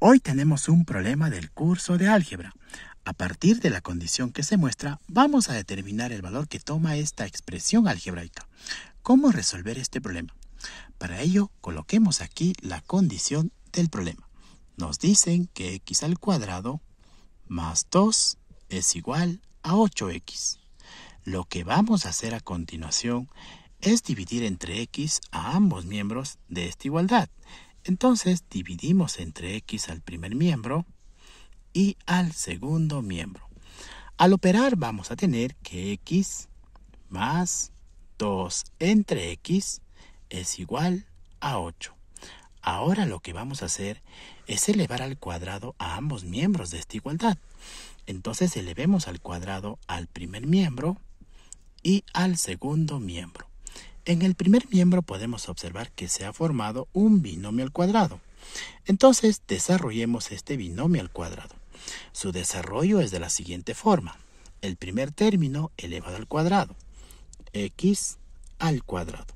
Hoy tenemos un problema del curso de álgebra. A partir de la condición que se muestra, vamos a determinar el valor que toma esta expresión algebraica. ¿Cómo resolver este problema? Para ello, coloquemos aquí la condición del problema. Nos dicen que x al cuadrado más 2 es igual a 8x. Lo que vamos a hacer a continuación es dividir entre x a ambos miembros de esta igualdad entonces dividimos entre x al primer miembro y al segundo miembro. Al operar vamos a tener que x más 2 entre x es igual a 8. Ahora lo que vamos a hacer es elevar al cuadrado a ambos miembros de esta igualdad. Entonces elevemos al cuadrado al primer miembro y al segundo miembro. En el primer miembro podemos observar que se ha formado un binomio al cuadrado. Entonces, desarrollemos este binomio al cuadrado. Su desarrollo es de la siguiente forma. El primer término elevado al cuadrado, x al cuadrado,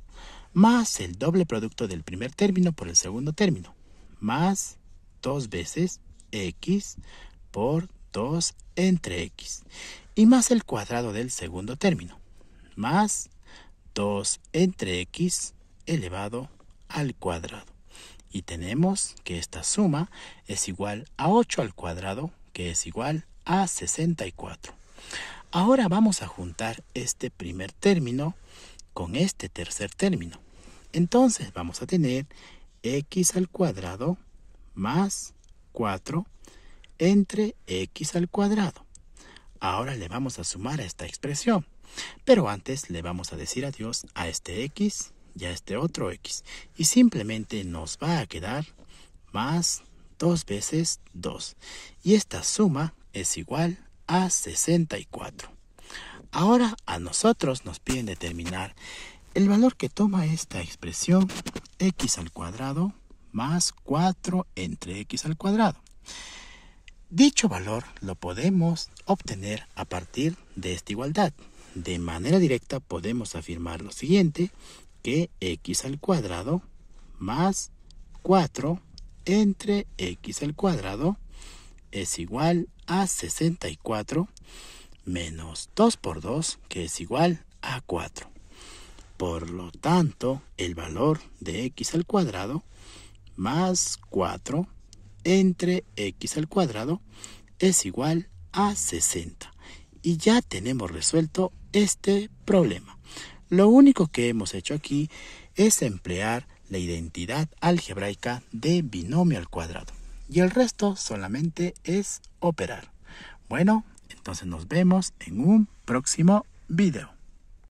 más el doble producto del primer término por el segundo término, más dos veces x por 2 entre x, y más el cuadrado del segundo término, más 2 entre x elevado al cuadrado. Y tenemos que esta suma es igual a 8 al cuadrado, que es igual a 64. Ahora vamos a juntar este primer término con este tercer término. Entonces vamos a tener x al cuadrado más 4 entre x al cuadrado. Ahora le vamos a sumar a esta expresión. Pero antes le vamos a decir adiós a este X y a este otro X. Y simplemente nos va a quedar más 2 veces 2. Y esta suma es igual a 64. Ahora a nosotros nos piden determinar el valor que toma esta expresión x al cuadrado más 4 entre x al cuadrado. Dicho valor lo podemos obtener a partir de esta igualdad. De manera directa podemos afirmar lo siguiente, que x al cuadrado más 4 entre x al cuadrado es igual a 64 menos 2 por 2 que es igual a 4. Por lo tanto, el valor de x al cuadrado más 4 entre x al cuadrado es igual a 60 y ya tenemos resuelto este problema. Lo único que hemos hecho aquí es emplear la identidad algebraica de binomio al cuadrado y el resto solamente es operar. Bueno, entonces nos vemos en un próximo video.